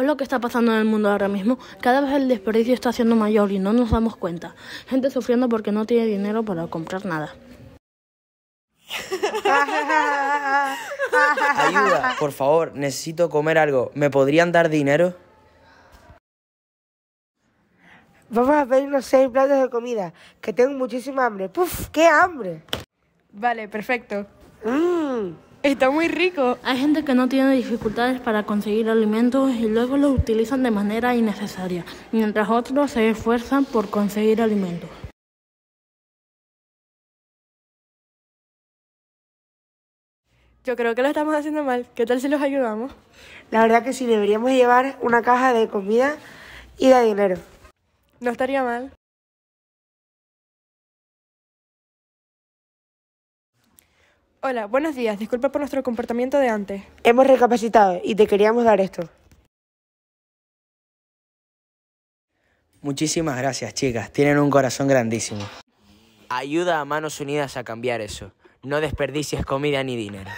Es lo que está pasando en el mundo ahora mismo. Cada vez el desperdicio está siendo mayor y no nos damos cuenta. Gente sufriendo porque no tiene dinero para comprar nada. Ayuda, por favor, necesito comer algo. ¿Me podrían dar dinero? Vamos a pedir unos seis platos de comida, que tengo muchísima hambre. ¡Puf! ¡Qué hambre! Vale, perfecto. Mm. Está muy rico. Hay gente que no tiene dificultades para conseguir alimentos y luego los utilizan de manera innecesaria, mientras otros se esfuerzan por conseguir alimentos. Yo creo que lo estamos haciendo mal. ¿Qué tal si los ayudamos? La verdad que sí, deberíamos llevar una caja de comida y de dinero. No estaría mal. Hola, buenos días. Disculpa por nuestro comportamiento de antes. Hemos recapacitado y te queríamos dar esto. Muchísimas gracias, chicas. Tienen un corazón grandísimo. Ayuda a manos unidas a cambiar eso. No desperdicies comida ni dinero.